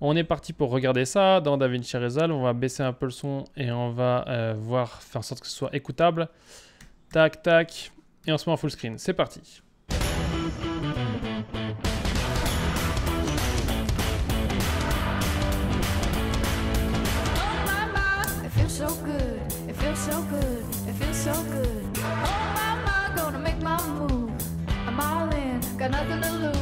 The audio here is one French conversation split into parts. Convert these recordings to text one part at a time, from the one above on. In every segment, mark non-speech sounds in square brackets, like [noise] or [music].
On est parti pour regarder ça dans DaVinci Resolve. On va baisser un peu le son et on va euh, voir, faire en sorte que ce soit écoutable. Tac, tac. Et on se met en full screen. C'est parti. Oh, Got nothing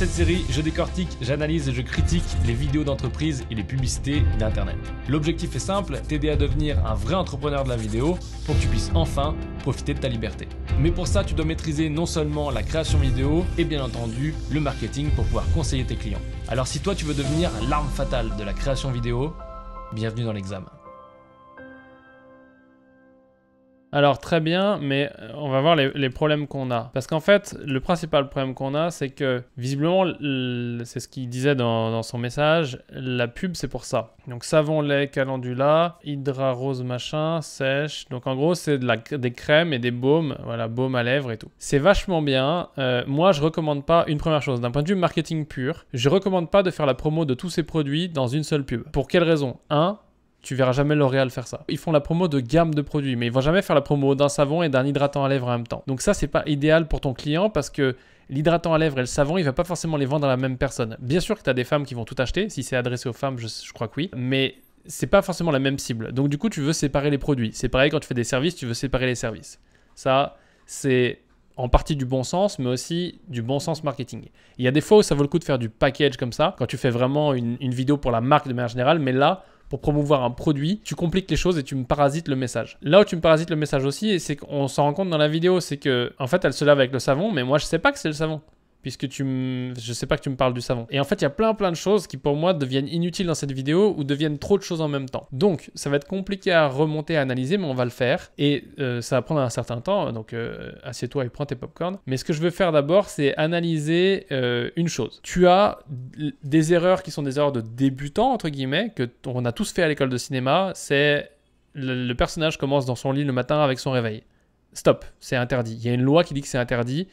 cette série, je décortique, j'analyse et je critique les vidéos d'entreprise et les publicités d'Internet. L'objectif est simple, t'aider à devenir un vrai entrepreneur de la vidéo pour que tu puisses enfin profiter de ta liberté. Mais pour ça, tu dois maîtriser non seulement la création vidéo et bien entendu le marketing pour pouvoir conseiller tes clients. Alors si toi tu veux devenir l'arme fatale de la création vidéo, bienvenue dans l'examen. Alors très bien, mais euh, on va voir les, problèmes qu'on a. Parce qu'en fait, le principal problème qu'on a, c'est que visiblement, c'est ce qu'il disait dans, son message, la pub c'est pour ça. Donc savon lait, calendula, hydra rose machin, sèche. Donc en gros, c'est des crèmes et des baumes, voilà, baume à lèvres et tout. C'est vachement bien. Euh, moi, je recommande pas une première chose. D'un point de vue marketing pur, je recommande pas de faire la promo de tous ces produits dans une seule pub. Pour quelle raison 1 tu verras jamais L'Oréal faire ça. Ils font la promo de gamme de produits, mais ils vont jamais faire la promo d'un savon et d'un hydratant à lèvres en même temps. Donc ça, c'est pas idéal pour ton client parce que l'hydratant à lèvres et le savon, il va pas forcément les vendre à la même personne. Bien sûr que tu as des femmes qui vont tout acheter, si c'est adressé aux femmes, je, crois que oui, mais c'est pas forcément la même cible. Donc du coup, tu veux séparer les produits. C'est pareil quand tu fais des services, tu veux séparer les services. Ça, c'est en partie du bon sens, mais aussi du bon sens marketing. Il y a des fois où ça vaut le coup de faire du package comme ça, quand tu fais vraiment une, une vidéo pour la marque de manière générale, mais là, pour promouvoir un produit, tu compliques les choses et tu me parasites le message. Là où tu me parasites le message aussi, et c'est qu'on s'en rend compte dans la vidéo, c'est que en fait elle se lave avec le savon, mais moi je sais pas que c'est le savon puisque tu me... je sais pas que tu me parles du savon. Et en fait, il y a plein plein de choses qui pour moi deviennent inutiles dans cette vidéo ou deviennent trop de choses en même temps. Donc, ça va être compliqué à remonter, à analyser, mais on va le faire. Et euh, ça va prendre un certain temps, donc euh, assieds-toi et prends tes popcorn. Mais ce que je veux faire d'abord, c'est analyser euh, une chose. Tu as des erreurs qui sont des erreurs de débutant, entre guillemets, que on a tous fait à l'école de cinéma, c'est le personnage commence dans son lit le matin avec son réveil. Stop, c'est interdit. Il y a une loi qui dit que c'est interdit.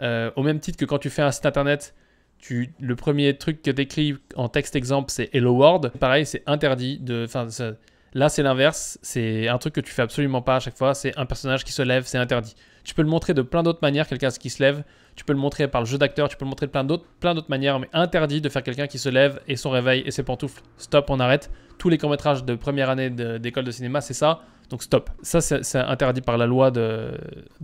Euh, au même titre que quand tu fais un site internet, tu, le premier truc que tu écris en texte exemple, c'est Hello World. Pareil, c'est interdit de. Fin, là, c'est l'inverse. C'est un truc que tu fais absolument pas à chaque fois. C'est un personnage qui se lève, c'est interdit. Tu peux le montrer de plein d'autres manières, quelqu'un qui se lève. Tu peux le montrer par le jeu d'acteur, tu peux le montrer de plein d'autres, plein d'autres manières, mais interdit de faire quelqu'un qui se lève et son réveil et ses pantoufles. Stop, on arrête. Tous les courts-métrages de première année d'école de cinéma, c'est ça. Donc stop. Ça, c'est interdit par la loi de,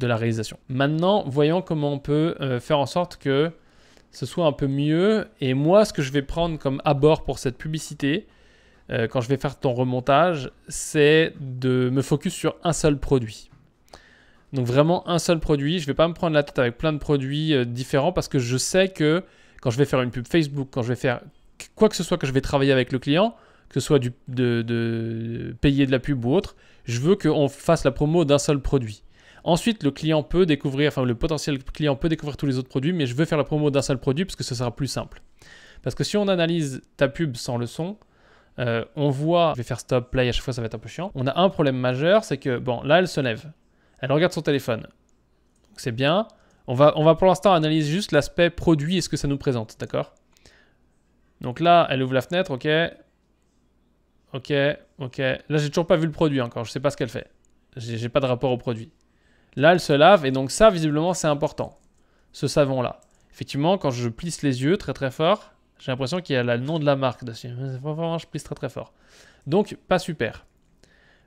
la réalisation. Maintenant, voyons comment on peut euh, faire en sorte que ce soit un peu mieux. Et moi, ce que je vais prendre comme abord pour cette publicité, euh, quand je vais faire ton remontage, c'est de me focus sur un seul produit. Donc vraiment un seul produit. Je ne vais pas me prendre la tête avec plein de produits euh, différents parce que je sais que quand je vais faire une pub Facebook, quand je vais faire quoi que ce soit que je vais travailler avec le client, que ce soit de payer de la pub ou autre, je veux qu'on fasse la promo d'un seul produit. Ensuite, le client peut découvrir, enfin le potentiel client peut découvrir tous les autres produits, mais je veux faire la promo d'un seul produit parce que ce sera plus simple. Parce que si on analyse ta pub sans le son, euh, on voit, je vais faire stop, play, à chaque fois ça va être un peu chiant. On a un problème majeur, c'est que, bon, là elle se lève, elle regarde son téléphone. C'est bien. On va, on va pour l'instant analyser juste l'aspect produit et ce que ça nous présente, d'accord Donc là, elle ouvre la fenêtre, ok, Ok, ok. Là, j'ai toujours pas vu le produit encore. Je sais pas ce qu'elle fait. J'ai pas de rapport au produit. Là, elle se lave et donc ça, visiblement, c'est important. Ce savon-là. Effectivement, quand je plisse les yeux très très fort, j'ai l'impression qu'il y a le nom de la marque dessus. Vraiment, je plisse très très fort. Donc, pas super.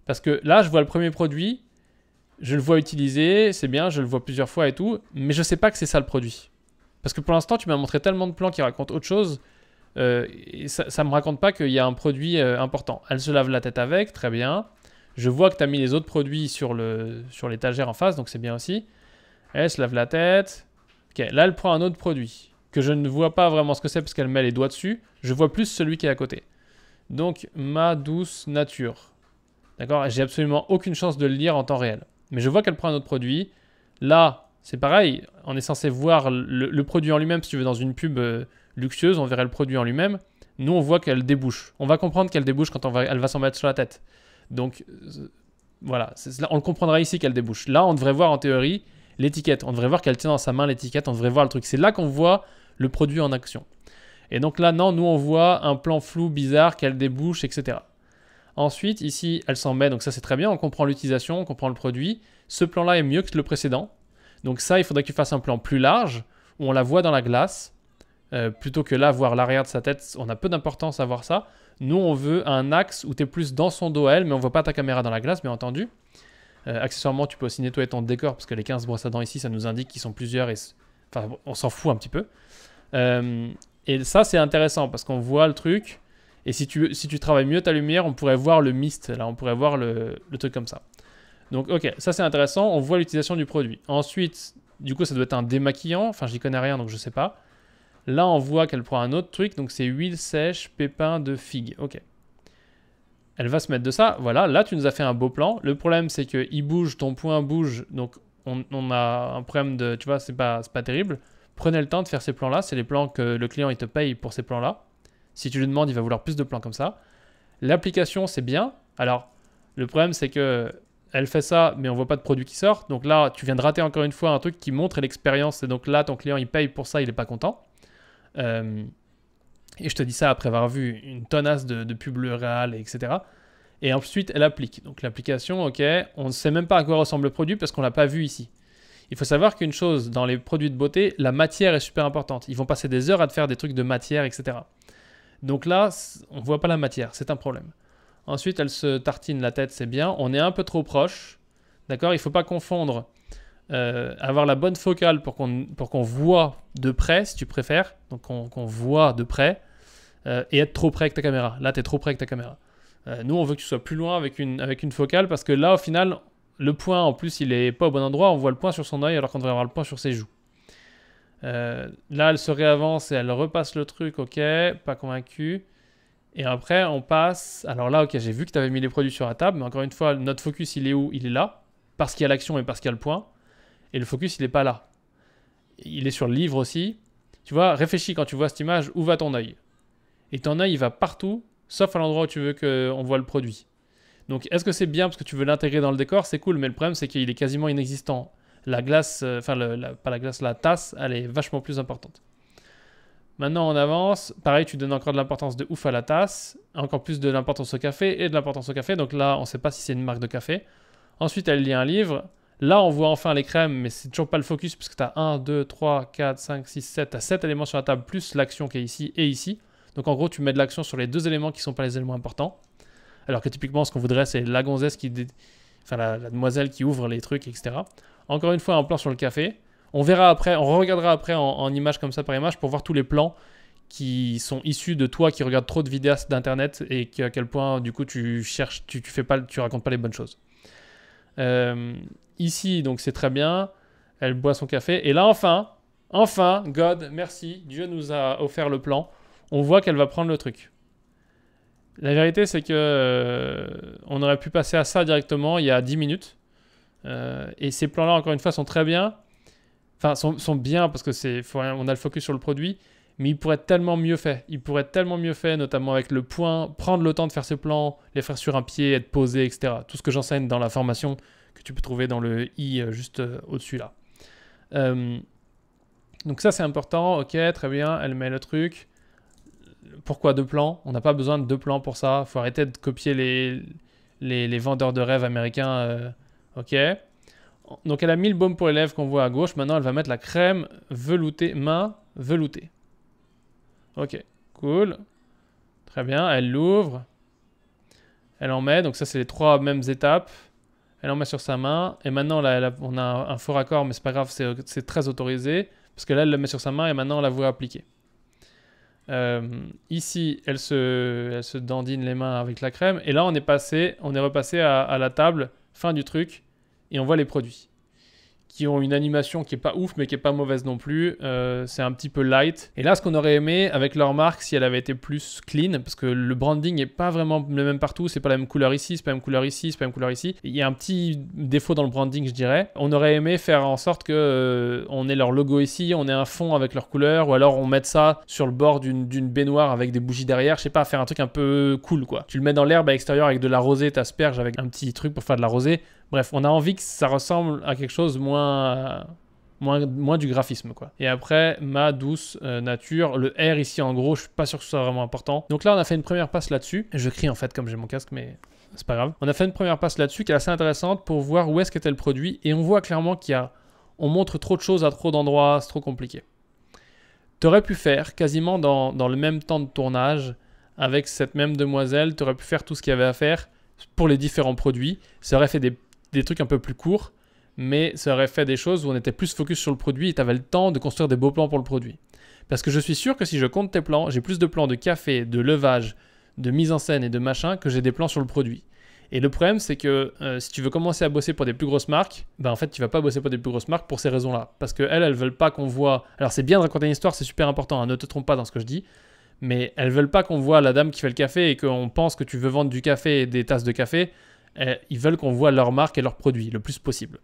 Parce que là, je vois le premier produit, je le vois utiliser, c'est bien, je le vois plusieurs fois et tout, mais je sais pas que c'est ça le produit. Parce que pour l'instant, tu m'as montré tellement de plans qui racontent autre chose euh, ça, ne me raconte pas qu'il y a un produit euh, important. Elle se lave la tête avec, très bien. Je vois que tu as mis les autres produits sur l'étagère sur en face, donc c'est bien aussi. Elle se lave la tête. Ok, là elle prend un autre produit que je ne vois pas vraiment ce que c'est parce qu'elle met les doigts dessus. Je vois plus celui qui est à côté. Donc ma douce nature. D'accord J'ai absolument aucune chance de le lire en temps réel. Mais je vois qu'elle prend un autre produit. Là, c'est pareil. On est censé voir le, produit en lui-même si tu veux dans une pub. Euh, luxueuse, on verrait le produit en lui-même. Nous, on voit qu'elle débouche. On va comprendre qu'elle débouche quand elle va s'en mettre sur la tête. Donc, euh, voilà, on le comprendra ici qu'elle débouche. Là, on devrait voir en théorie l'étiquette. On devrait voir qu'elle tient dans sa main l'étiquette. On devrait voir le truc. C'est là qu'on voit le produit en action. Et donc là, non, nous, on voit un plan flou, bizarre, qu'elle débouche, etc. Ensuite, ici, elle s'en met. Donc ça, c'est très bien. On comprend l'utilisation, on comprend le produit. Ce plan-là est mieux que le précédent. Donc ça, il faudrait qu'il fasse un plan plus large où on la voit dans la glace. Euh, plutôt que là, voir l'arrière de sa tête, on a peu d'importance à voir ça. Nous, on veut un axe où tu es plus dans son dos à elle, mais on voit pas ta caméra dans la glace, bien entendu. Euh, accessoirement, tu peux aussi nettoyer ton décor, parce que les 15 brosses à dents ici, ça nous indique qu'ils sont plusieurs, et enfin, on s'en fout un petit peu. Euh, et ça, c'est intéressant, parce qu'on voit le truc, et si tu, si tu travailles mieux ta lumière, on pourrait voir le mist, là, on pourrait voir le, le truc comme ça. Donc, ok, ça c'est intéressant, on voit l'utilisation du produit. Ensuite, du coup, ça doit être un démaquillant, enfin, j'y connais rien, donc je sais pas. Là, on voit qu'elle prend un autre truc, donc c'est huile sèche, pépin de figue. Ok. Elle va se mettre de ça. Voilà, là, tu nous as fait un beau plan. Le problème, c'est il bouge, ton point bouge, donc on, a un problème de... Tu vois, c'est pas, pas terrible. Prenez le temps de faire ces plans-là. C'est les plans que le client, il te paye pour ces plans-là. Si tu lui demandes, il va vouloir plus de plans comme ça. L'application, c'est bien. Alors, le problème, c'est que elle fait ça, mais on voit pas de produit qui sort. Donc là, tu viens de rater encore une fois un truc qui montre l'expérience. Et donc là, ton client, il paye pour ça, il n'est pas content. Euh, et je te dis ça après avoir vu une tonnasse de, de pubs rurales, etc. Et ensuite, elle applique. Donc l'application, ok, on ne sait même pas à quoi ressemble le produit parce qu'on ne l'a pas vu ici. Il faut savoir qu'une chose, dans les produits de beauté, la matière est super importante. Ils vont passer des heures à te faire des trucs de matière, etc. Donc là, on ne voit pas la matière, c'est un problème. Ensuite, elle se tartine la tête, c'est bien. On est un peu trop proche. D'accord Il ne faut pas confondre euh, avoir la bonne focale pour qu'on qu'on voit de près, si tu préfères, donc qu'on voit de près, euh, et être trop près avec ta caméra. Là, tu es trop près avec ta caméra. Euh, nous, on veut que tu sois plus loin avec une, avec une focale, parce que là, au final, le point, en plus, il est pas au bon endroit, on voit le point sur son oeil, alors qu'on devrait avoir le point sur ses joues. là, elle se réavance et elle repasse le truc, ok, pas convaincu. Et après, on passe. Alors là, ok, j'ai vu que tu avais mis les produits sur la table, mais encore une fois, notre focus, il est où Il est là, parce qu'il y a l'action et parce qu'il y a le point. Et le focus, il n'est pas là. Il est sur le livre aussi. Tu vois, réfléchis quand tu vois cette image, où va ton œil Et ton œil, va partout, sauf à l'endroit où tu veux qu'on voit le produit. Donc, est-ce que c'est bien parce que tu veux l'intégrer dans le décor C'est cool, mais le problème, c'est qu'il est quasiment inexistant. La glace, euh, enfin, pas la glace, la tasse, elle est vachement plus importante. Maintenant, on avance. Pareil, tu donnes encore de l'importance de ouf à la tasse, encore plus de l'importance au café et de l'importance au café. Donc là, on ne sait pas si c'est une marque de café. Ensuite, elle lit un livre. Là, on voit enfin les crèmes, mais c'est toujours pas le focus parce que tu as 1, 2, 3, 4, 5, 6, 7. Tu 7 éléments sur la table plus l'action qui est ici et ici. Donc en gros, tu mets de l'action sur les deux éléments qui sont pas les éléments importants. Alors que typiquement, ce qu'on voudrait, c'est la gonzesse qui. Enfin, la, demoiselle qui ouvre les trucs, etc. Encore une fois, un plan sur le café. On verra après, on regardera après en, image comme ça par image pour voir tous les plans qui sont issus de toi qui regarde trop de vidéos d'internet et qui à quel point du coup tu cherches, tu, fais pas, tu racontes pas les bonnes choses. Euh, ici, donc c'est très bien. Elle boit son café. Et là, enfin, enfin, God, merci, Dieu nous a offert le plan. On voit qu'elle va prendre le truc. La vérité, c'est que euh, on aurait pu passer à ça directement il y a 10 minutes. Euh, et ces plans-là, encore une fois, sont très bien. Enfin, sont, sont bien parce que c'est, on a le focus sur le produit, mais ils pourraient être tellement mieux faits. Ils pourraient être tellement mieux faits, notamment avec le point, prendre le temps de faire ces plans, les faire sur un pied, être posé, etc. Tout ce que j'enseigne dans la formation, que tu peux trouver dans le i euh, juste euh, au-dessus là. Euh, donc ça c'est important, ok, très bien, elle met le truc. Pourquoi deux plans On n'a pas besoin de deux plans pour ça. Faut arrêter de copier les, les, vendeurs de rêves américains. ok. Donc elle a mis le baume pour les qu'on voit à gauche. Maintenant elle va mettre la crème veloutée, main veloutée. Ok, cool. Très bien, elle l'ouvre. Elle en met, donc ça c'est les trois mêmes étapes elle en met sur sa main, et maintenant là, on a un faux raccord, mais c'est pas grave, c'est très autorisé, parce que là, elle le met sur sa main, et maintenant on la voit appliquer. Euh, ici, elle se, se dandine les mains avec la crème, et là, on est passé, on est repassé à la table, fin du truc, et on voit les produits qui ont une animation qui est pas ouf mais qui est pas mauvaise non plus. Euh, c'est un petit peu light. Et là, ce qu'on aurait aimé avec leur marque, si elle avait été plus clean, parce que le branding n'est pas vraiment le même partout, c'est pas la même couleur ici, c'est pas la même couleur ici, c'est pas la même couleur ici. Il y a un petit défaut dans le branding, je dirais. On aurait aimé faire en sorte que euh, on ait leur logo ici, on ait un fond avec leur couleur, ou alors on mette ça sur le bord d'une baignoire avec des bougies derrière, je sais pas, faire un truc un peu cool quoi. Tu le mets dans l'herbe à l'extérieur avec de la rosée, t'asperges avec un petit truc pour faire de la rosée. Bref, on a envie que ça ressemble à quelque chose moins, euh, moins, moins du graphisme, quoi. Et après, ma douce euh, nature, le R ici, en gros, je suis pas sûr que ce soit vraiment important. Donc là, on a fait une première passe là-dessus. Je crie, en fait, comme j'ai mon casque, mais c'est pas grave. On a fait une première passe là-dessus qui est assez intéressante pour voir où est-ce qu'était le produit. Et on voit clairement qu'il y a... On montre trop de choses à trop d'endroits, c'est trop compliqué. T'aurais pu faire, quasiment dans, dans le même temps de tournage, avec cette même demoiselle, t'aurais pu faire tout ce qu'il y avait à faire pour les différents produits. Ça aurait fait des des trucs un peu plus courts, mais ça aurait fait des choses où on était plus focus sur le produit et tu avais le temps de construire des beaux plans pour le produit. Parce que je suis sûr que si je compte tes plans, j'ai plus de plans de café, de levage, de mise en scène et de machin que j'ai des plans sur le produit. Et le problème, c'est que euh, si tu veux commencer à bosser pour des plus grosses marques, ben en fait, tu vas pas bosser pour des plus grosses marques pour ces raisons-là. Parce qu'elles, elles veulent pas qu'on voit. Alors, c'est bien de raconter une histoire, c'est super important, hein, ne te trompe pas dans ce que je dis. Mais elles veulent pas qu'on voit la dame qui fait le café et qu'on pense que tu veux vendre du café et des tasses de café euh, ils veulent qu'on voit leur marque et leurs produits le plus possible.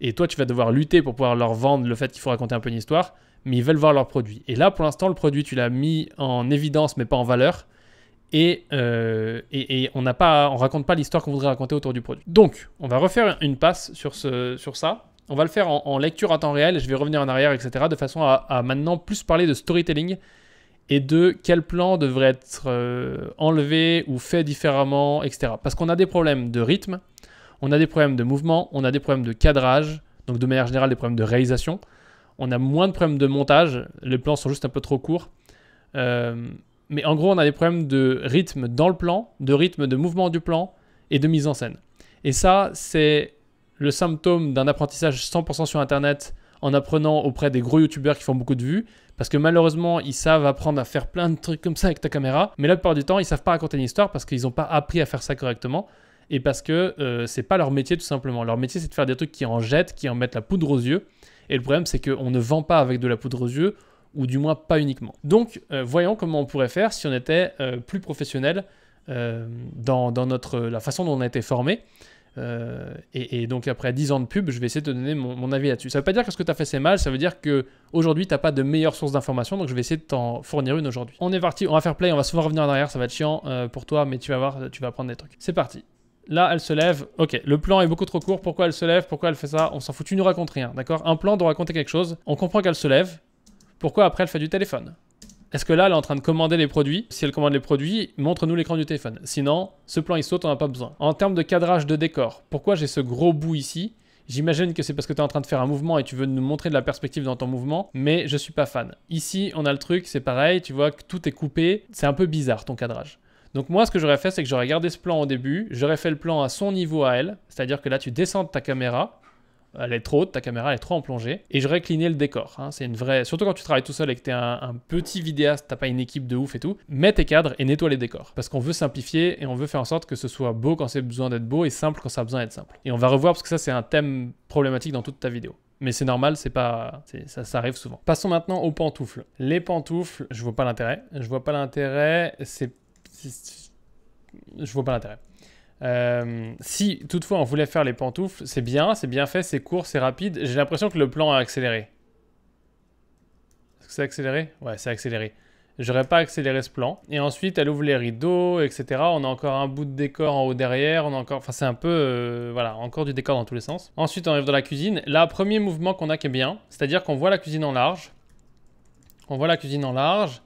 Et toi, tu vas devoir lutter pour pouvoir leur vendre le fait qu'il faut raconter un peu une histoire, mais ils veulent voir leurs produits Et là, pour l'instant, le produit, tu l'as mis en évidence, mais pas en valeur. Et, euh, et, on n'a pas, on raconte pas l'histoire qu'on voudrait raconter autour du produit. Donc, on va refaire une passe sur, ce, sur ça. On va le faire en, lecture à temps réel. Je vais revenir en arrière, etc. De façon à maintenant plus parler de storytelling et deux, quel plan devrait être euh, enlevé ou fait différemment, etc. Parce qu'on a des problèmes de rythme, on a des problèmes de mouvement, on a des problèmes de cadrage, donc de manière générale des problèmes de réalisation. On a moins de problèmes de montage, les plans sont juste un peu trop courts. Euh, mais en gros, on a des problèmes de rythme dans le plan, de rythme de mouvement du plan et de mise en scène. Et ça, c'est le symptôme d'un apprentissage 100% sur Internet en apprenant auprès des gros youtubeurs qui font beaucoup de vues, parce que malheureusement, ils savent apprendre à faire plein de trucs comme ça avec ta caméra, mais la plupart du temps, ils savent pas raconter une histoire parce qu'ils n'ont pas appris à faire ça correctement et parce que ce euh, c'est pas leur métier tout simplement. Leur métier, c'est de faire des trucs qui en jettent, qui en mettent la poudre aux yeux. Et le problème, c'est qu'on ne vend pas avec de la poudre aux yeux, ou du moins pas uniquement. Donc, euh, voyons comment on pourrait faire si on était euh, plus professionnel dans, dans, notre, la façon dont on a été formé. Euh, et, donc après 10 ans de pub, je vais essayer de te donner mon, avis là-dessus. Ça ne veut pas dire que ce que tu as fait c'est mal, ça veut dire que aujourd'hui t'as pas de meilleure source d'information, donc je vais essayer de t'en fournir une aujourd'hui. On est parti, on va faire play, on va souvent revenir en arrière, ça va être chiant euh, pour toi, mais tu vas voir, tu vas apprendre des trucs. C'est parti. Là, elle se lève. Ok, le plan est beaucoup trop court. Pourquoi elle se lève Pourquoi elle fait ça On s'en fout. Tu nous racontes rien, d'accord Un plan doit raconter quelque chose. On comprend qu'elle se lève. Pourquoi après elle fait du téléphone est-ce que là, elle est en train de commander les produits Si elle commande les produits, montre-nous l'écran du téléphone. Sinon, ce plan il saute, on na pas besoin. En termes de cadrage de décor, pourquoi j'ai ce gros bout ici J'imagine que c'est parce que tu es en train de faire un mouvement et tu veux nous montrer de la perspective dans ton mouvement, mais je suis pas fan. Ici, on a le truc, c'est pareil, tu vois que tout est coupé, c'est un peu bizarre ton cadrage. Donc moi, ce que j'aurais fait, c'est que j'aurais gardé ce plan au début, j'aurais fait le plan à son niveau à elle, c'est-à-dire que là, tu descends de ta caméra, elle est trop haute, ta caméra est trop en plongée. Et je réclinais le décor. Hein. C'est une vraie. Surtout quand tu travailles tout seul et que t'es un, petit vidéaste, t'as pas une équipe de ouf et tout. Mets tes cadres et nettoie les décors. Parce qu'on veut simplifier et on veut faire en sorte que ce soit beau quand c'est besoin d'être beau et simple quand ça a besoin d'être simple. Et on va revoir parce que ça c'est un thème problématique dans toute ta vidéo. Mais c'est normal, c'est pas, ça, ça, arrive souvent. Passons maintenant aux pantoufles. Les pantoufles, je vois pas l'intérêt. Je vois pas l'intérêt. C'est, je vois pas l'intérêt. Euh, si toutefois on voulait faire les pantoufles, c'est bien, c'est bien fait, c'est court, c'est rapide. J'ai l'impression que le plan a accéléré. Est-ce que c'est accéléré Ouais, c'est accéléré. J'aurais pas accéléré ce plan. Et ensuite, elle ouvre les rideaux, etc. On a encore un bout de décor en haut derrière. On a encore, enfin, c'est un peu, euh, voilà, encore du décor dans tous les sens. Ensuite, on arrive dans la cuisine. Là, premier mouvement qu'on a qui est bien, c'est-à-dire qu'on voit la cuisine en large. On voit la cuisine en large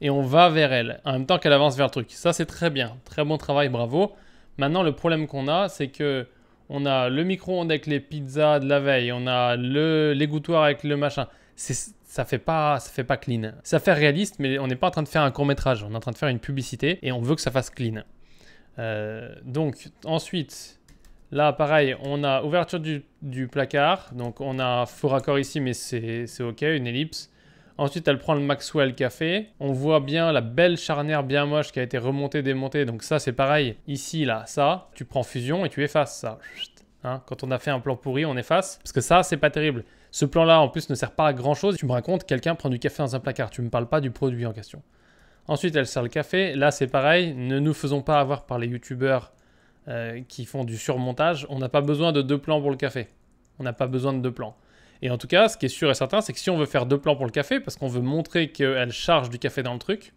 et on va vers elle en même temps qu'elle avance vers le truc. Ça, c'est très bien, très bon travail, bravo. Maintenant, le problème qu'on a, c'est que on a le micro-ondes avec les pizzas de la veille, on a l'égouttoir avec le machin. Ça fait pas, ça fait pas clean. Ça fait réaliste, mais on n'est pas en train de faire un court métrage. On est en train de faire une publicité et on veut que ça fasse clean. Euh, donc ensuite, là pareil, on a ouverture du, du placard. Donc on a un faux raccord ici, mais c'est ok, une ellipse. Ensuite, elle prend le Maxwell Café. On voit bien la belle charnière bien moche qui a été remontée, démontée. Donc ça, c'est pareil. Ici, là, ça, tu prends fusion et tu effaces ça. Hein, quand on a fait un plan pourri, on efface. Parce que ça, c'est pas terrible. Ce plan-là, en plus, ne sert pas à grand-chose. Tu me racontes, quelqu'un prend du café dans un placard. Tu me parles pas du produit en question. Ensuite, elle sert le café. Là, c'est pareil. Ne nous faisons pas avoir par les youtubeurs euh, qui font du surmontage. On n'a pas besoin de deux plans pour le café. On n'a pas besoin de deux plans. Et en tout cas, ce qui est sûr et certain, c'est que si on veut faire deux plans pour le café, parce qu'on veut montrer qu'elle charge du café dans le truc,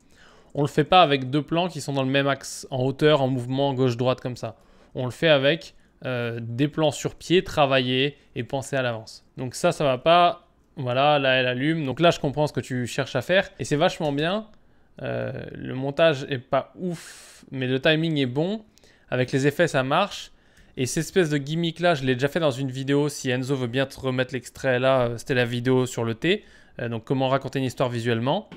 on le fait pas avec deux plans qui sont dans le même axe, en hauteur, en mouvement, gauche-droite, comme ça. On le fait avec euh, des plans sur pied, travaillés et pensés à l'avance. Donc ça, ça va pas. Voilà, là, elle allume. Donc là, je comprends ce que tu cherches à faire. Et c'est vachement bien. Euh, le montage est pas ouf, mais le timing est bon. Avec les effets, ça marche. Et cette espèce de gimmick là, je l'ai déjà fait dans une vidéo. Si Enzo veut bien te remettre l'extrait là, euh, c'était la vidéo sur le thé. Euh, donc comment raconter une histoire visuellement.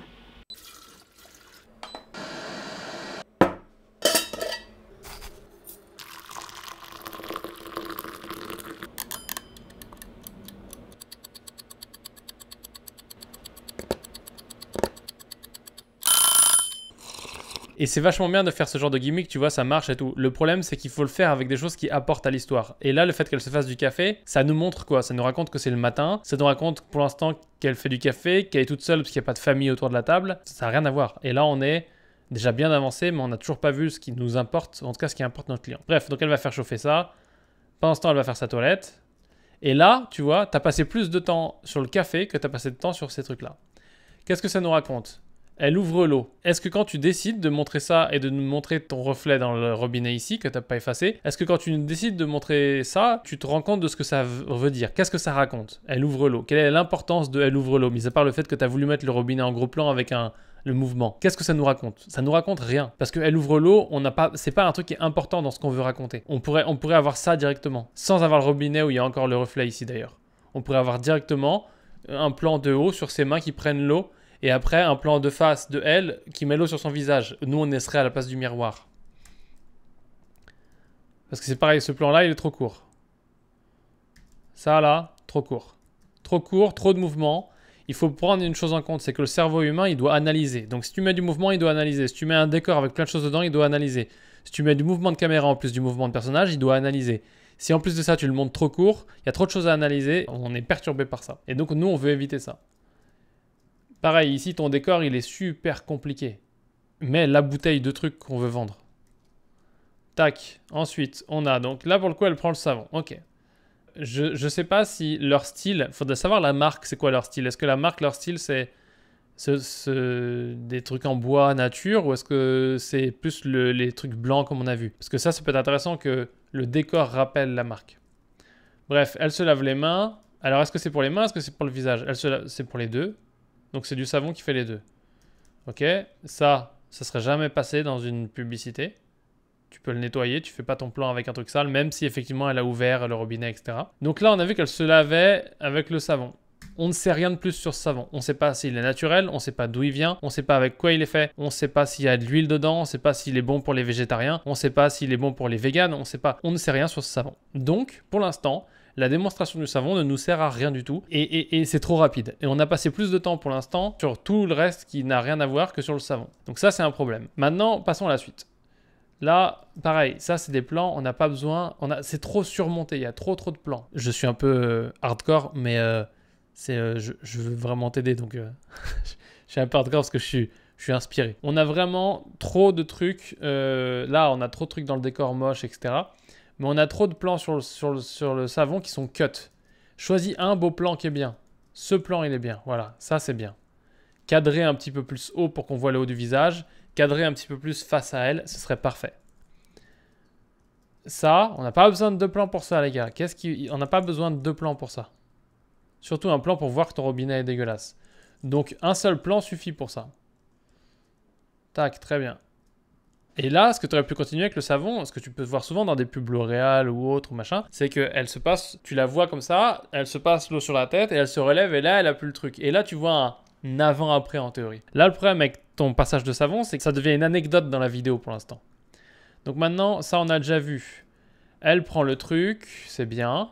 Et c'est vachement bien de faire ce genre de gimmick, tu vois, ça marche et tout. Le problème, c'est qu'il faut le faire avec des choses qui apportent à l'histoire. Et là, le fait qu'elle se fasse du café, ça nous montre quoi Ça nous raconte que c'est le matin, ça nous raconte pour l'instant qu'elle fait du café, qu'elle est toute seule parce qu'il n'y a pas de famille autour de la table. Ça n'a rien à voir. Et là, on est déjà bien avancé, mais on n'a toujours pas vu ce qui nous importe, en tout cas ce qui importe notre client. Bref, donc elle va faire chauffer ça. Pendant ce temps, elle va faire sa toilette. Et là, tu vois, tu as passé plus de temps sur le café que tu as passé de temps sur ces trucs-là. Qu'est-ce que ça nous raconte elle ouvre l'eau. Est-ce que quand tu décides de montrer ça et de nous montrer ton reflet dans le robinet ici, que tu n'as pas effacé, est-ce que quand tu décides de montrer ça, tu te rends compte de ce que ça veut dire Qu'est-ce que ça raconte Elle ouvre l'eau. Quelle est l'importance de elle ouvre l'eau, mis à part le fait que tu as voulu mettre le robinet en gros plan avec un, le mouvement. Qu'est-ce que ça nous raconte Ça nous raconte rien parce qu'elle ouvre l'eau. On n'a pas, c'est pas un truc qui est important dans ce qu'on veut raconter. On pourrait, on pourrait avoir ça directement, sans avoir le robinet où il y a encore le reflet ici d'ailleurs. On pourrait avoir directement euh, un plan de haut sur ses mains qui prennent l'eau et après un plan de face de elle qui met l'eau sur son visage. Nous, on essaierait à la place du miroir. Parce que c'est pareil, ce plan-là, il est trop court. Ça, là, trop court. Trop court, trop de mouvement. Il faut prendre une chose en compte, c'est que le cerveau humain, il doit analyser. Donc si tu mets du mouvement, il doit analyser. Si tu mets un décor avec plein de choses dedans, il doit analyser. Si tu mets du mouvement de caméra en plus du mouvement de personnage, il doit analyser. Si en plus de ça, tu le montes trop court, il y a trop de choses à analyser, on est perturbé par ça. Et donc nous, on veut éviter ça. Pareil, ici, ton décor, il est super compliqué. Mais la bouteille de trucs qu'on veut vendre. Tac. Ensuite, on a... Donc là, pour le coup, elle prend le savon. Ok. Je, je sais pas si leur style... Faudrait savoir la marque, c'est quoi leur style. Est-ce que la marque, leur style, c'est... Ce, des trucs en bois nature ou est-ce que c'est plus le, les trucs blancs comme on a vu Parce que ça, ça peut être intéressant que le décor rappelle la marque. Bref, elle se lave les mains. Alors, est-ce que c'est pour les mains Est-ce que c'est pour le visage Elle se C'est pour les deux. Donc c'est du savon qui fait les deux. Ok, ça, ça serait jamais passé dans une publicité. Tu peux le nettoyer, tu fais pas ton plan avec un truc sale, même si effectivement elle a ouvert le robinet, etc. Donc là, on a vu qu'elle se lavait avec le savon. On ne sait rien de plus sur ce savon. On ne sait pas s'il est naturel, on ne sait pas d'où il vient, on ne sait pas avec quoi il est fait, on ne sait pas s'il y a de l'huile dedans, on ne sait pas s'il est bon pour les végétariens, on ne sait pas s'il est bon pour les véganes, on ne sait pas. On ne sait rien sur ce savon. Donc, pour l'instant, la démonstration du savon ne nous sert à rien du tout et, c'est trop rapide. Et on a passé plus de temps pour l'instant sur tout le reste qui n'a rien à voir que sur le savon. Donc ça, c'est un problème. Maintenant, passons à la suite. Là, pareil, ça c'est des plans, on n'a pas besoin, on a, c'est trop surmonté, il y a trop trop de plans. Je suis un peu euh, hardcore, mais euh, c'est, euh, je, veux vraiment t'aider, donc [laughs] je suis un peu hardcore parce que je suis inspiré. On a vraiment trop de trucs, là on a trop de trucs dans le décor moche, etc mais on a trop de plans sur le, savon qui sont cut. Choisis un beau plan qui est bien. Ce plan, il est bien. Voilà, ça, c'est bien. Cadrer un petit peu plus haut pour qu'on voit le haut du visage. Cadrer un petit peu plus face à elle, ce serait parfait. Ça, on n'a pas besoin de deux plans pour ça, les gars. Qu'est-ce On n'a pas besoin de deux plans pour ça. Surtout un plan pour voir que ton robinet est dégueulasse. Donc, un seul plan suffit pour ça. Tac, très bien. Et là, ce que tu aurais pu continuer avec le savon, ce que tu peux voir souvent dans des pubs L'Oréal ou autre machin, c'est qu'elle se passe, tu la vois comme ça, elle se passe l'eau sur la tête et elle se relève et là, elle a plus le truc. Et là, tu vois un avant-après en théorie. Là, le problème avec ton passage de savon, c'est que ça devient une anecdote dans la vidéo pour l'instant. Donc maintenant, ça, on a déjà vu. Elle prend le truc, c'est bien.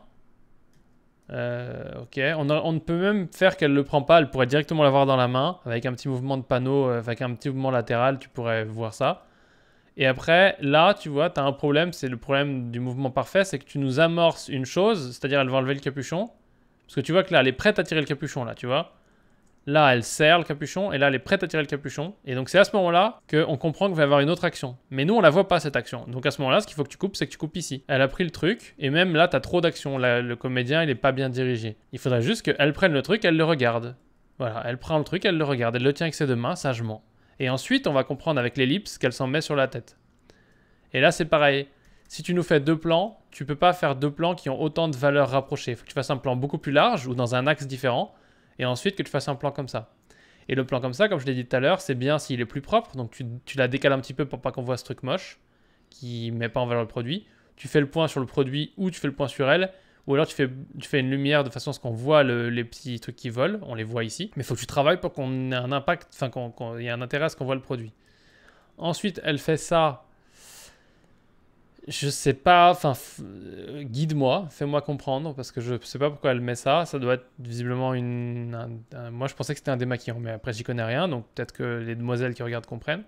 Euh, ok, on, on, ne peut même faire qu'elle le prend pas, elle pourrait directement l'avoir dans la main, avec un petit mouvement de panneau, euh, avec un petit mouvement latéral, tu pourrais voir ça. Et après, là, tu vois, tu as un problème, c'est le problème du mouvement parfait, c'est que tu nous amorces une chose, c'est-à-dire elle va enlever le capuchon. Parce que tu vois que là, elle est prête à tirer le capuchon, là, tu vois. Là, elle serre le capuchon, et là, elle est prête à tirer le capuchon. Et donc, c'est à ce moment-là qu'on comprend qu'il va y avoir une autre action. Mais nous, on la voit pas, cette action. Donc, à ce moment-là, ce qu'il faut que tu coupes, c'est que tu coupes ici. Elle a pris le truc, et même là, t'as trop d'action. Le comédien, il est pas bien dirigé. Il faudrait juste qu'elle prenne le truc, elle le regarde. Voilà, elle prend le truc, elle le regarde, elle le tient avec ses deux mains, sagement. Et ensuite, on va comprendre avec l'ellipse qu'elle s'en met sur la tête. Et là, c'est pareil. Si tu nous fais deux plans, tu peux pas faire deux plans qui ont autant de valeurs rapprochées. Il faut que tu fasses un plan beaucoup plus large ou dans un axe différent, et ensuite que tu fasses un plan comme ça. Et le plan comme ça, comme je l'ai dit tout à l'heure, c'est bien s'il est plus propre, donc tu, la décales un petit peu pour pas qu'on voit ce truc moche, qui ne met pas en valeur le produit. Tu fais le point sur le produit ou tu fais le point sur elle, ou alors tu fais, tu fais une lumière de façon à ce qu'on voit les petits trucs qui volent, on les voit ici. Mais il faut que tu travailles pour qu'on ait un impact, enfin qu'il y ait un intérêt à ce qu'on voit le produit. Ensuite, elle fait ça. Je sais pas, enfin, euh, guide-moi, fais-moi comprendre, parce que je sais pas pourquoi elle met ça. Ça doit être visiblement une. moi, je pensais que c'était un démaquillant, mais après, j'y connais rien, donc peut-être que les demoiselles qui regardent comprennent.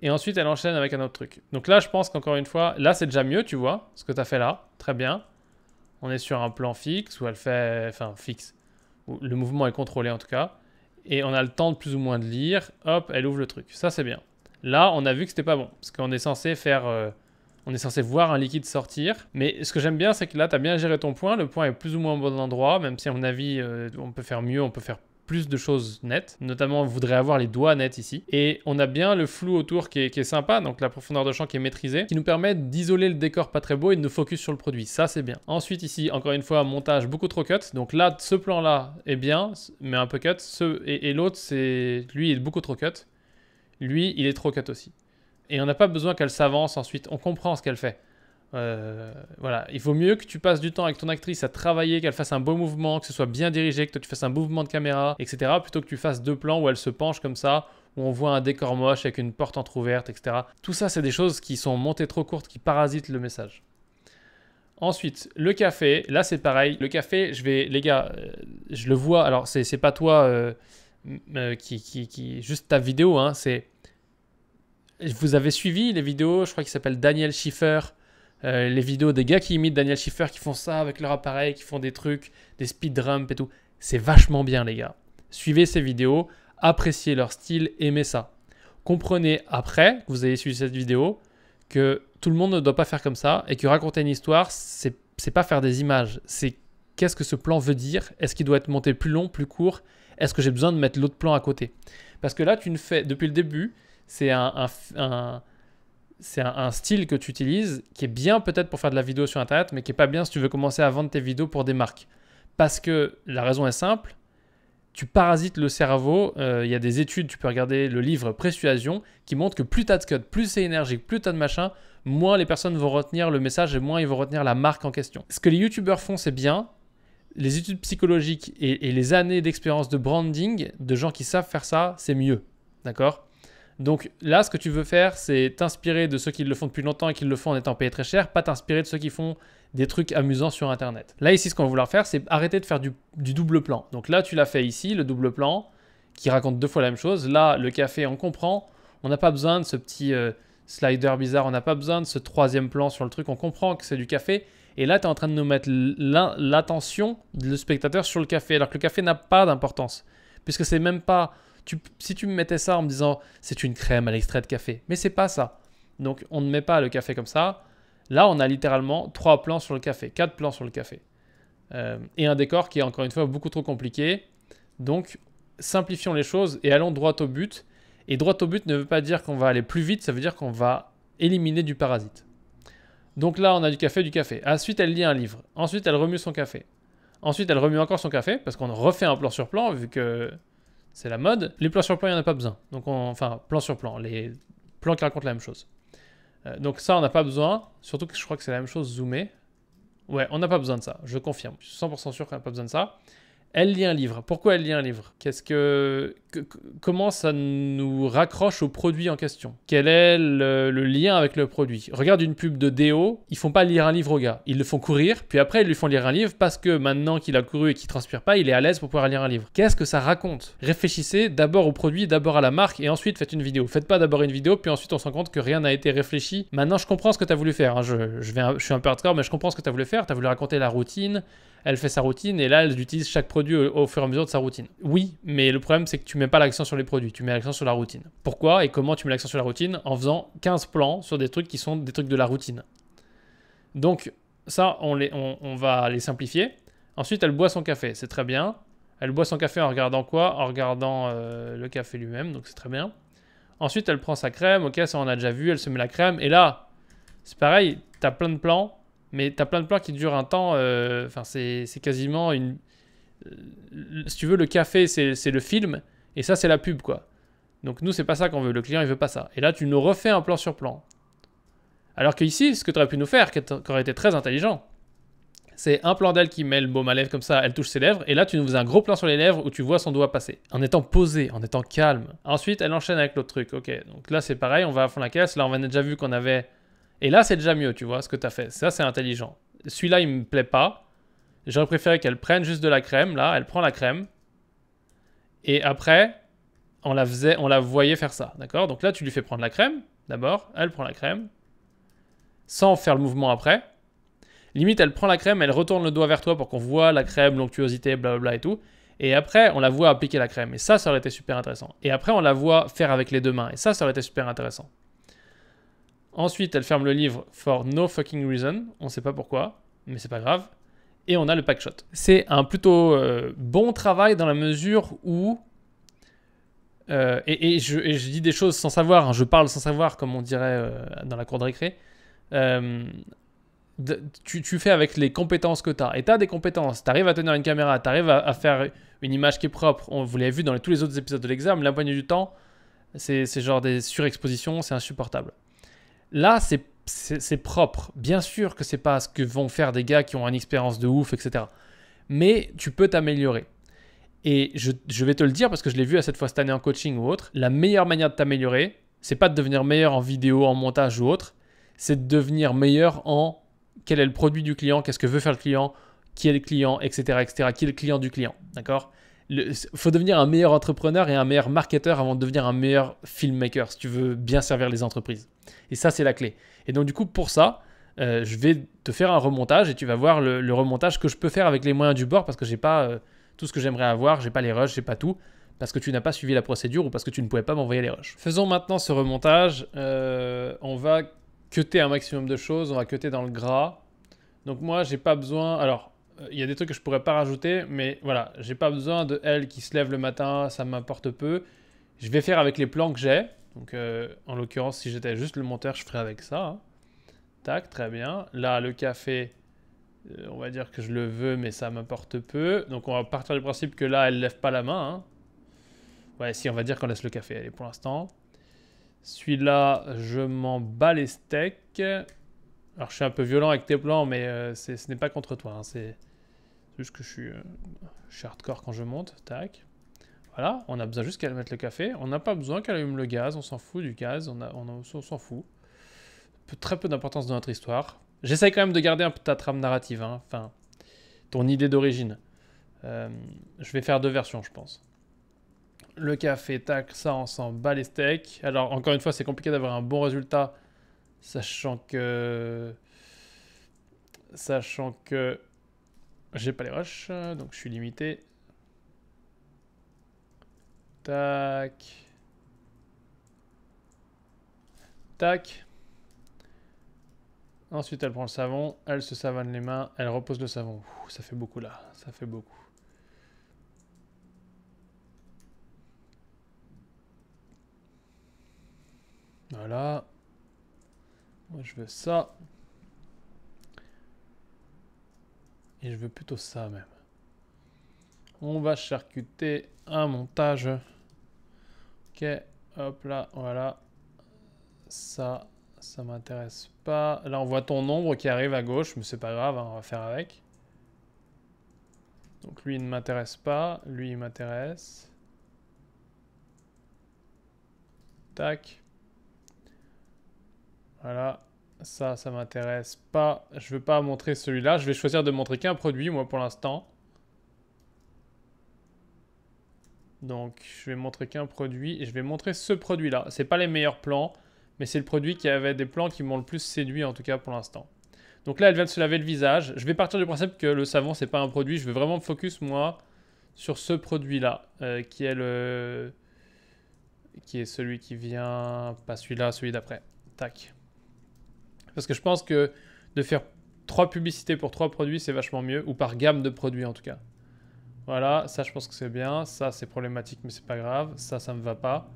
Et ensuite, elle enchaîne avec un autre truc. Donc là, je pense qu'encore une fois, là, c'est déjà mieux, tu vois, ce que tu as fait là. Très bien on est sur un plan fixe où elle fait, enfin fixe, où le mouvement est contrôlé en tout cas, et on a le temps de plus ou moins de lire, hop, elle ouvre le truc. Ça c'est bien. Là, on a vu que c'était pas bon, parce qu'on est censé faire, euh, on est censé voir un liquide sortir. Mais ce que j'aime bien, c'est que là, tu as bien géré ton point, le point est plus ou moins au bon endroit, même si à mon avis, euh, on peut faire mieux, on peut faire plus de choses nettes. Notamment, on voudrait avoir les doigts nets ici. Et on a bien le flou autour qui est, sympa, donc la profondeur de champ qui est maîtrisée, qui nous permet d'isoler le décor pas très beau et de nous focus sur le produit. Ça, c'est bien. Ensuite, ici, encore une fois, montage beaucoup trop cut. Donc là, ce plan-là est bien, mais un peu cut. Ce, et, et l'autre, c'est lui, il est beaucoup trop cut. Lui, il est trop cut aussi. Et on n'a pas besoin qu'elle s'avance ensuite. On comprend ce qu'elle fait. Euh, voilà, il vaut mieux que tu passes du temps avec ton actrice à travailler, qu'elle fasse un beau mouvement, que ce soit bien dirigé, que toi tu fasses un mouvement de caméra, etc. Plutôt que tu fasses deux plans où elle se penche comme ça, où on voit un décor moche avec une porte entrouverte, etc. Tout ça, c'est des choses qui sont montées trop courtes, qui parasitent le message. Ensuite, le café, là c'est pareil. Le café, je vais, les gars, euh, je le vois. Alors c'est pas toi euh, qui, qui, qui, juste ta vidéo, hein, c'est. Vous avez suivi les vidéos, je crois qu'il s'appelle Daniel Schiffer euh, les vidéos des gars qui imitent Daniel Schiffer, qui font ça avec leur appareil, qui font des trucs, des speed et tout. C'est vachement bien, les gars. Suivez ces vidéos, appréciez leur style, aimez ça. Comprenez après que vous avez suivi cette vidéo que tout le monde ne doit pas faire comme ça et que raconter une histoire, c'est pas faire des images, c'est qu'est-ce que ce plan veut dire Est-ce qu'il doit être monté plus long, plus court Est-ce que j'ai besoin de mettre l'autre plan à côté Parce que là, tu ne fais, depuis le début, c'est un, c'est un, style que tu utilises qui est bien peut-être pour faire de la vidéo sur Internet, mais qui est pas bien si tu veux commencer à vendre tes vidéos pour des marques. Parce que la raison est simple, tu parasites le cerveau. Euh, il y a des études, tu peux regarder le livre Persuasion, qui montre que plus tu as de code, plus c'est énergique, plus tu as de machin, moins les personnes vont retenir le message et moins ils vont retenir la marque en question. Ce que les youtubeurs font, c'est bien. Les études psychologiques et les années d'expérience de branding de gens qui savent faire ça, c'est mieux. D'accord donc là, ce que tu veux faire, c'est t'inspirer de ceux qui le font depuis longtemps et qui le font en étant payé très cher, pas t'inspirer de ceux qui font des trucs amusants sur Internet. Là, ici, ce qu'on va vouloir faire, c'est arrêter de faire du, double plan. Donc là, tu l'as fait ici, le double plan, qui raconte deux fois la même chose. Là, le café, on comprend. On n'a pas besoin de ce petit euh, slider bizarre, on n'a pas besoin de ce troisième plan sur le truc, on comprend que c'est du café. Et là, tu es en train de nous mettre l'attention du spectateur sur le café, alors que le café n'a pas d'importance, puisque c'est même pas si tu me mettais ça en me disant c'est une crème à l'extrait de café, mais c'est pas ça. Donc on ne met pas le café comme ça. Là, on a littéralement trois plans sur le café, quatre plans sur le café. Euh, et un décor qui est encore une fois beaucoup trop compliqué. Donc simplifions les choses et allons droit au but. Et droit au but ne veut pas dire qu'on va aller plus vite, ça veut dire qu'on va éliminer du parasite. Donc là, on a du café, du café. Ensuite, elle lit un livre. Ensuite, elle remue son café. Ensuite, elle remue encore son café parce qu'on refait un plan sur plan vu que c'est la mode. Les plans sur plan, il n'y en a pas besoin. Donc enfin, plan sur plan, les plans qui racontent la même chose. Euh, donc ça, on n'a pas besoin. Surtout que je crois que c'est la même chose zoomé. Ouais, on n'a pas besoin de ça, je confirme. Je suis 100% sûr qu'on n'a pas besoin de ça. Elle lit un livre. Pourquoi elle lit un livre Qu'est-ce que, comment ça nous raccroche au produit en question Quel est le, lien avec le produit Regarde une pub de déo, ils font pas lire un livre au gars, ils le font courir, puis après ils lui font lire un livre parce que maintenant qu'il a couru et qu'il transpire pas, il est à l'aise pour pouvoir lire un livre. Qu'est-ce que ça raconte Réfléchissez d'abord au produit, d'abord à la marque et ensuite faites une vidéo. Faites pas d'abord une vidéo, puis ensuite on se rend compte que rien n'a été réfléchi. Maintenant je comprends ce que tu as voulu faire. Hein. Je, vais, je suis un peu hardcore, mais je comprends ce que tu as voulu faire. Tu as voulu raconter la routine, elle fait sa routine et là, elle utilise chaque produit au, fur et à mesure de sa routine. Oui, mais le problème, c'est que tu mets pas l'accent sur les produits, tu mets l'accent sur la routine. Pourquoi et comment tu mets l'accent sur la routine En faisant 15 plans sur des trucs qui sont des trucs de la routine. Donc, ça, on, on, va les simplifier. Ensuite, elle boit son café, c'est très bien. Elle boit son café en regardant quoi En regardant euh, le café lui-même, donc c'est très bien. Ensuite, elle prend sa crème, ok, ça on a déjà vu, elle se met la crème. Et là, c'est pareil, tu as plein de plans mais tu as plein de plans qui durent un temps. Euh, enfin, c'est quasiment une. Euh, si tu veux, le café, c'est le film. Et ça, c'est la pub, quoi. Donc nous, c'est pas ça qu'on veut. Le client, il veut pas ça. Et là, tu nous refais un plan sur plan. Alors que ici, ce que tu aurais pu nous faire, qui aurait été très intelligent, c'est un plan d'elle qui met le baume à lèvres comme ça, elle touche ses lèvres, et là, tu nous fais un gros plan sur les lèvres où tu vois son doigt passer, en étant posé, en étant calme. Ensuite, elle enchaîne avec l'autre truc. Ok, donc là, c'est pareil, on va à fond la caisse. Là, on avait déjà vu qu'on avait et là, c'est déjà mieux, tu vois, ce que tu as fait. Ça, c'est intelligent. Celui-là, il me plaît pas. J'aurais préféré qu'elle prenne juste de la crème. Là, elle prend la crème. Et après, on la, faisait, on la voyait faire ça. D'accord Donc là, tu lui fais prendre la crème. D'abord, elle prend la crème. Sans faire le mouvement après. Limite, elle prend la crème, elle retourne le doigt vers toi pour qu'on voit la crème, l'onctuosité, blablabla et tout. Et après, on la voit appliquer la crème. Et ça, ça aurait été super intéressant. Et après, on la voit faire avec les deux mains. Et ça, ça aurait été super intéressant. Ensuite, elle ferme le livre for no fucking reason. On sait pas pourquoi, mais c'est pas grave. Et on a le pack shot. C'est un plutôt euh, bon travail dans la mesure où. Euh, et, je, dis des choses sans savoir, hein. je parle sans savoir, comme on dirait euh, dans la cour de récré. tu, fais avec les compétences que tu as. Et tu as des compétences. Tu arrives à tenir une caméra, tu arrives à, faire une image qui est propre. On vous l'avez vu dans tous les autres épisodes de l'examen, la poignée du temps, c'est genre des surexpositions, c'est insupportable. Là, c'est propre. Bien sûr que c'est pas ce que vont faire des gars qui ont une expérience de ouf, etc. Mais tu peux t'améliorer. Et je, vais te le dire parce que je l'ai vu à cette fois cette année en coaching ou autre. La meilleure manière de t'améliorer, c'est pas de devenir meilleur en vidéo, en montage ou autre. C'est de devenir meilleur en quel est le produit du client, qu'est-ce que veut faire le client, qui est le client, etc., etc. Qui est le client du client, d'accord Il faut devenir un meilleur entrepreneur et un meilleur marketeur avant de devenir un meilleur filmmaker si tu veux bien servir les entreprises. Et ça, c'est la clé. Et donc, du coup, pour ça, euh, je vais te faire un remontage et tu vas voir le, remontage que je peux faire avec les moyens du bord parce que j'ai pas euh, tout ce que j'aimerais avoir, j'ai pas les rushs, j'ai pas tout parce que tu n'as pas suivi la procédure ou parce que tu ne pouvais pas m'envoyer les rushs. Faisons maintenant ce remontage. Euh, on va cuter un maximum de choses, on va cuter dans le gras. Donc moi, j'ai pas besoin. Alors, il y a des trucs que je pourrais pas rajouter, mais voilà, j'ai pas besoin de elle qui se lève le matin, ça m'importe peu. Je vais faire avec les plans que j'ai. Donc, euh, en l'occurrence, si j'étais juste le monteur, je ferais avec ça. Hein. Tac, très bien. Là, le café, euh, on va dire que je le veux, mais ça m'importe peu. Donc, on va partir du principe que là, elle lève pas la main. Hein. Ouais, si, on va dire qu'on laisse le café. Allez, pour l'instant. Celui-là, je m'en bats les steaks. Alors, je suis un peu violent avec tes plans, mais euh, ce n'est pas contre toi. Hein. C'est juste que je suis hardcore quand je monte. Tac. Voilà, on a besoin juste qu'elle mette le café. On n'a pas besoin qu'elle allume le gaz, on s'en fout du gaz, on, s'en fout. très peu d'importance dans notre histoire. J'essaye quand même de garder un peu ta trame narrative, hein. enfin, ton idée d'origine. Euh, je vais faire deux versions, je pense. Le café, tac, ça, on s'en bat les steaks. Alors, encore une fois, c'est compliqué d'avoir un bon résultat, sachant que. Sachant que. J'ai pas les rushs, donc je suis limité. Tac. Tac. Ensuite, elle prend le savon, elle se savane les mains, elle repose le savon. ça fait beaucoup là, ça fait beaucoup. Voilà. Moi, je veux ça. Et je veux plutôt ça même. On va charcuter un montage. Ok, hop là, voilà. Ça, ça m'intéresse pas. Là, on voit ton nombre qui arrive à gauche, mais c'est pas grave, hein, on va faire avec. Donc lui, il ne m'intéresse pas. Lui, il m'intéresse. Tac. Voilà. Ça, ça m'intéresse pas. Je veux pas montrer celui-là. Je vais choisir de montrer qu'un produit, moi, pour l'instant. Donc je vais montrer qu'un produit et je vais montrer ce produit là. Ce n'est pas les meilleurs plans, mais c'est le produit qui avait des plans qui m'ont le plus séduit en tout cas pour l'instant. Donc là elle vient de se laver le visage. Je vais partir du principe que le savon c'est pas un produit. Je vais vraiment me focus moi sur ce produit là euh, qui est le qui est celui qui vient pas celui-là, celui d'après. Tac. Parce que je pense que de faire trois publicités pour trois produits c'est vachement mieux ou par gamme de produits en tout cas. Voilà, ça je pense que c'est bien. Ça c'est problématique mais c'est pas grave. Ça, ça me va pas.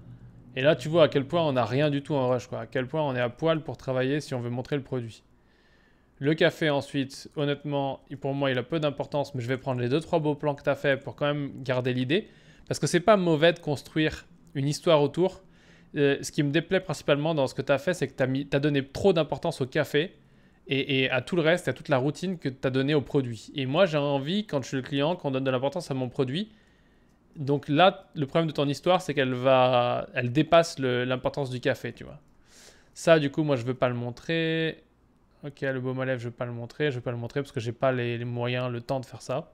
Et là tu vois à quel point on n'a rien du tout en rush quoi. À quel point on est à poil pour travailler si on veut montrer le produit. Le café ensuite, honnêtement, pour moi il a peu d'importance mais je vais prendre les 2-3 beaux plans que tu as fait pour quand même garder l'idée. Parce que c'est pas mauvais de construire une histoire autour. Euh, ce qui me déplaît principalement dans ce que tu as fait, c'est que tu as donné trop d'importance au café et, à tout le reste, à toute la routine que tu as donnée au produit. Et moi, j'ai envie, quand je suis le client, qu'on donne de l'importance à mon produit. Donc là, le problème de ton histoire, c'est qu'elle va, elle dépasse l'importance du café, tu vois. Ça, du coup, moi, je veux pas le montrer. Ok, le baume à lèvres, je veux pas le montrer. Je veux pas le montrer parce que j'ai pas les, moyens, le temps de faire ça.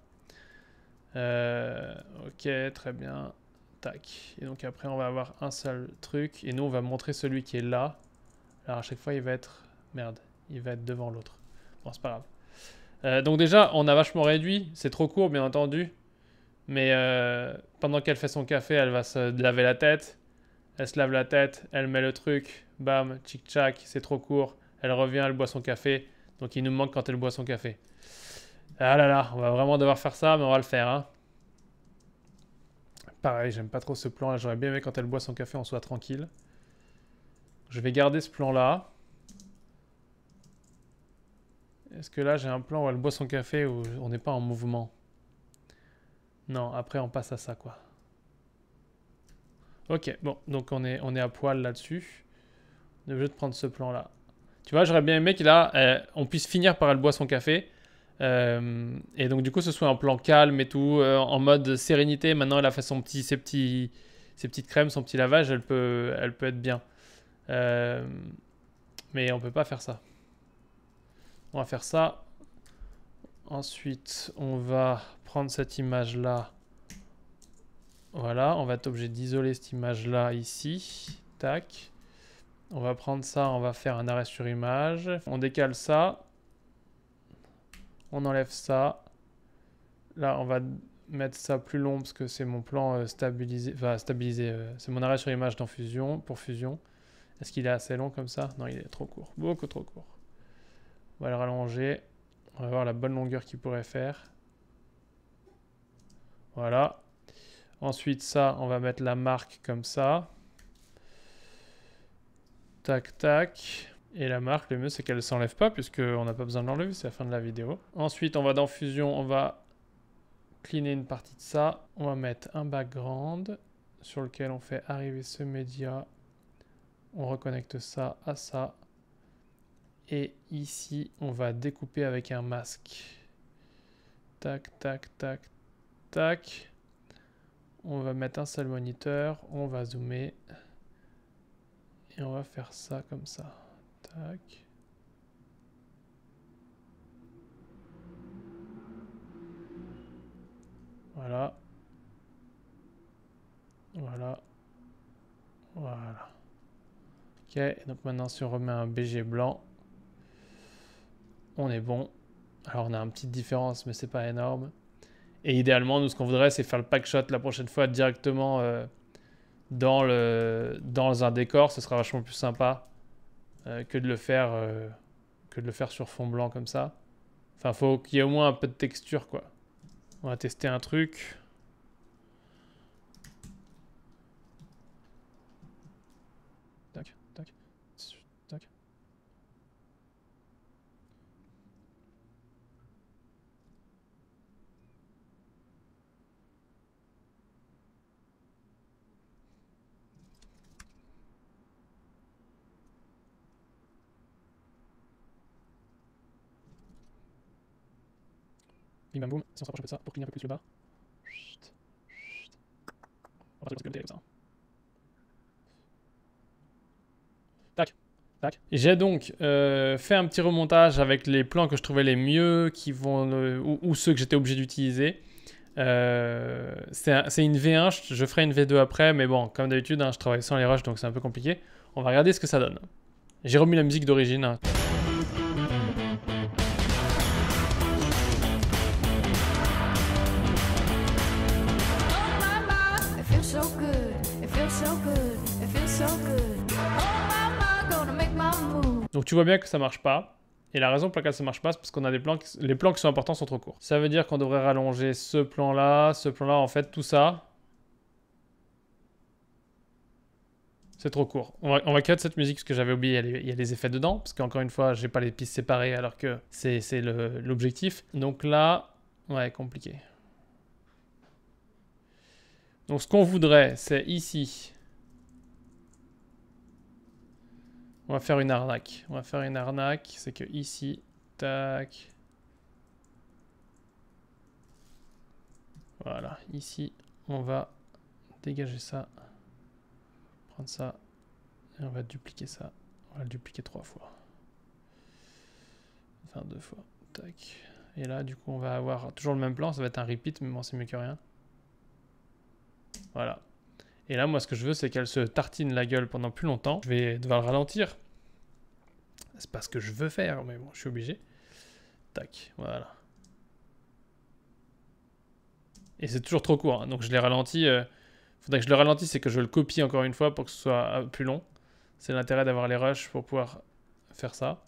Euh, ok, très bien. Tac. Et donc après, on va avoir un seul truc. Et nous, on va montrer celui qui est là. Alors à chaque fois, il va être... Merde il va être devant l'autre. Bon, c'est pas grave. Euh, donc déjà, on a vachement réduit. C'est trop court, bien entendu. Mais euh, pendant qu'elle fait son café, elle va se laver la tête. Elle se lave la tête, elle met le truc. Bam, tchic-tchac, c'est trop court. Elle revient, elle boit son café. Donc il nous manque quand elle boit son café. Ah là là, on va vraiment devoir faire ça, mais on va le faire. Hein. Pareil, j'aime pas trop ce plan là. J'aurais bien aimé quand elle boit son café, on soit tranquille. Je vais garder ce plan là. Est-ce que là, j'ai un plan où elle boit son café, où on n'est pas en mouvement Non, après, on passe à ça, quoi. Ok, bon, donc on est, on est à poil là-dessus. On est obligé de prendre ce plan-là. Tu vois, j'aurais bien aimé que euh, là, on puisse finir par elle boit son café. Euh, et donc, du coup, ce soit un plan calme et tout, euh, en mode sérénité. Maintenant, elle a fait son petit, ses, petits, ses petites crèmes, son petit lavage, elle peut, elle peut être bien. mais on peut pas faire ça. On va faire ça. Ensuite, on va prendre cette image-là. Voilà, on va être obligé d'isoler cette image-là ici. Tac. On va prendre ça, on va faire un arrêt sur image. On décale ça. On enlève ça. Là, on va mettre ça plus long parce que c'est mon plan euh, stabilisé. Enfin, euh, c'est mon arrêt sur image dans Fusion, pour Fusion. Est-ce qu'il est assez long comme ça Non, il est trop court. Beaucoup trop court. On va le rallonger. On va voir la bonne longueur qu'il pourrait faire. Voilà. Ensuite, ça, on va mettre la marque comme ça. Tac, tac. Et la marque, le mieux, c'est qu'elle ne s'enlève pas, puisqu'on n'a pas besoin de l'enlever, c'est la fin de la vidéo. Ensuite, on va dans Fusion, on va cleaner une partie de ça. On va mettre un background sur lequel on fait arriver ce média. On reconnecte ça à ça. Et ici, on va découper avec un masque. Tac, tac, tac, tac. On va mettre un seul moniteur. On va zoomer. Et on va faire ça comme ça. Tac. Voilà. Voilà. Voilà. Ok, donc maintenant si on remet un BG blanc, on est bon. Alors on a une petite différence, mais c'est pas énorme. Et idéalement, nous, ce qu'on voudrait, c'est faire le pack shot la prochaine fois directement euh, dans, le, dans un décor. Ce sera vachement plus sympa euh, que, de le faire, euh, que de le faire sur fond blanc comme ça. Enfin, faut qu'il y ait au moins un peu de texture, quoi. On va tester un truc. Bim bam si on s'approche un peu de ça pour un peu plus le bas. comme ça. Tac, tac. J'ai donc euh, fait un petit remontage avec les plans que je trouvais les mieux, qui vont, ou, ceux que j'étais obligé d'utiliser. Euh, c'est une V1, je, ferai une V2 après, mais bon, comme d'habitude, hein, je travaille sans les rushs, donc c'est un peu compliqué. On va regarder ce que ça donne. J'ai remis la musique d'origine. Hein. tu vois bien que ça marche pas. Et la raison pour laquelle ça marche pas, c'est parce qu'on a des plans les plans qui sont importants sont trop courts. Ça veut dire qu'on devrait rallonger ce plan-là, ce plan-là, en fait, tout ça. C'est trop court. On va, on créer cette musique parce que j'avais oublié, il y, y, a les effets dedans. Parce qu'encore une fois, j'ai pas les pistes séparées alors que c'est l'objectif. Donc là, ouais, compliqué. Donc ce qu'on voudrait, c'est ici, On va faire une arnaque. On va faire une arnaque. C'est que ici, tac. Voilà, ici, on va dégager ça. Prendre ça. Et on va dupliquer ça. On va le dupliquer trois fois. Enfin, deux fois. Tac. Et là, du coup, on va avoir toujours le même plan. Ça va être un repeat, mais bon, c'est mieux que rien. Voilà. Et là, moi, ce que je veux, c'est qu'elle se tartine la gueule pendant plus longtemps. Je vais devoir le ralentir. C'est pas ce que je veux faire, mais bon, je suis obligé. Tac, voilà. Et c'est toujours trop court, hein. donc je l'ai ralentis. Il euh, Faudrait que je le ralentisse et que je le copie encore une fois pour que ce soit euh, plus long. C'est l'intérêt d'avoir les rushs pour pouvoir faire ça.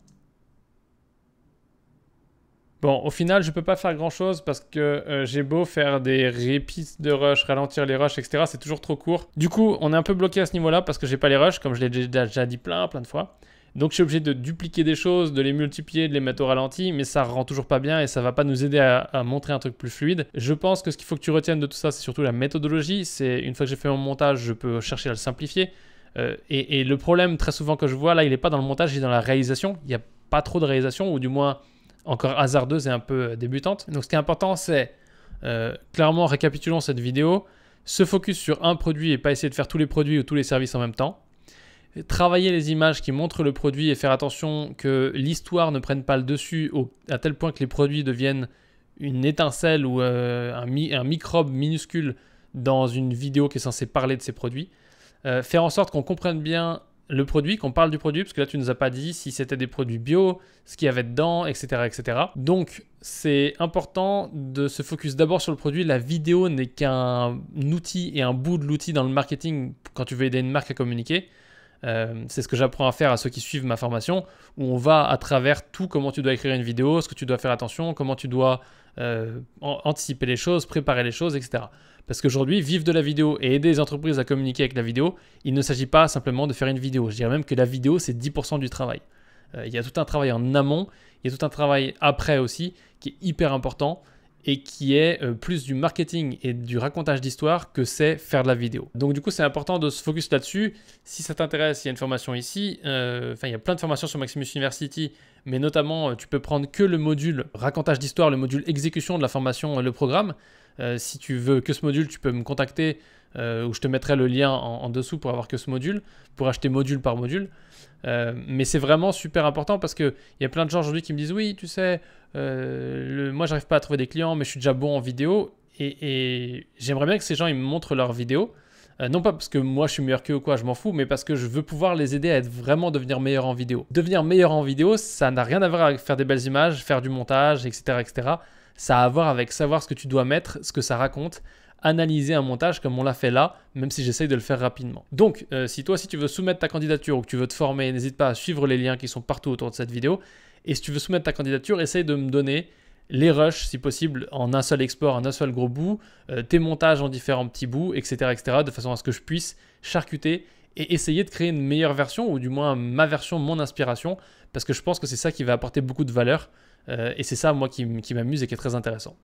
Bon, au final, je peux pas faire grand chose parce que euh, j'ai beau faire des répits de rush, ralentir les rushs, etc. C'est toujours trop court. Du coup, on est un peu bloqué à ce niveau-là parce que j'ai pas les rushs, comme je l'ai déjà, dit plein, plein de fois. Donc, je suis obligé de dupliquer des choses, de les multiplier, de les mettre au ralenti, mais ça rend toujours pas bien et ça va pas nous aider à, montrer un truc plus fluide. Je pense que ce qu'il faut que tu retiennes de tout ça, c'est surtout la méthodologie. C'est une fois que j'ai fait mon montage, je peux chercher à le simplifier. Euh, et, le problème très souvent que je vois là, il n'est pas dans le montage, il est dans la réalisation. Il n'y a pas trop de réalisation, ou du moins encore hasardeuse et un peu débutante. Donc ce qui est important, c'est euh, clairement récapitulons cette vidéo, se focus sur un produit et pas essayer de faire tous les produits ou tous les services en même temps. Travailler les images qui montrent le produit et faire attention que l'histoire ne prenne pas le dessus à tel point que les produits deviennent une étincelle ou euh, un, un, microbe minuscule dans une vidéo qui est censée parler de ces produits. Euh, faire en sorte qu'on comprenne bien le produit, qu'on parle du produit, parce que là tu nous as pas dit si c'était des produits bio, ce qu'il y avait dedans, etc. etc. Donc c'est important de se focus d'abord sur le produit. La vidéo n'est qu'un outil et un bout de l'outil dans le marketing quand tu veux aider une marque à communiquer. Euh, c'est ce que j'apprends à faire à ceux qui suivent ma formation, où on va à travers tout comment tu dois écrire une vidéo, ce que tu dois faire attention, comment tu dois euh, anticiper les choses, préparer les choses, etc. Parce qu'aujourd'hui, vivre de la vidéo et aider les entreprises à communiquer avec la vidéo, il ne s'agit pas simplement de faire une vidéo. Je dirais même que la vidéo, c'est 10% du travail. Euh, il y a tout un travail en amont, il y a tout un travail après aussi, qui est hyper important et qui est euh, plus du marketing et du racontage d'histoire que c'est faire de la vidéo. Donc du coup, c'est important de se focus là-dessus. Si ça t'intéresse, il y a une formation ici. Euh, enfin, il y a plein de formations sur Maximus University, mais notamment, euh, tu peux prendre que le module racontage d'histoire, le module exécution de la formation, le programme. si tu veux que ce module, tu peux me contacter euh, où je te mettrai le lien en, dessous pour avoir que ce module, pour acheter module par module. Euh, mais c'est vraiment super important parce qu'il y a plein de gens aujourd'hui qui me disent oui, tu sais, euh, le, moi j'arrive pas à trouver des clients, mais je suis déjà bon en vidéo. Et, j'aimerais bien que ces gens ils me montrent leurs vidéos. Euh, non pas parce que moi je suis meilleur que ou quoi, je m'en fous, mais parce que je veux pouvoir les aider à être vraiment devenir meilleur en vidéo. Devenir meilleur en vidéo, ça n'a rien à voir avec faire des belles images, faire du montage, etc. etc. Ça a à voir avec savoir ce que tu dois mettre, ce que ça raconte, analyser un montage comme on l'a fait là, même si j'essaye de le faire rapidement. Donc, euh, si toi, si tu veux soumettre ta candidature ou que tu veux te former, n'hésite pas à suivre les liens qui sont partout autour de cette vidéo. Et si tu veux soumettre ta candidature, essaye de me donner les rushs, si possible, en un seul export, en un seul gros bout, euh, tes montages en différents petits bouts, etc., etc., de façon à ce que je puisse charcuter et essayer de créer une meilleure version, ou du moins ma version, mon inspiration, parce que je pense que c'est ça qui va apporter beaucoup de valeur, euh, et c'est ça, moi, qui m'amuse et qui est très intéressant.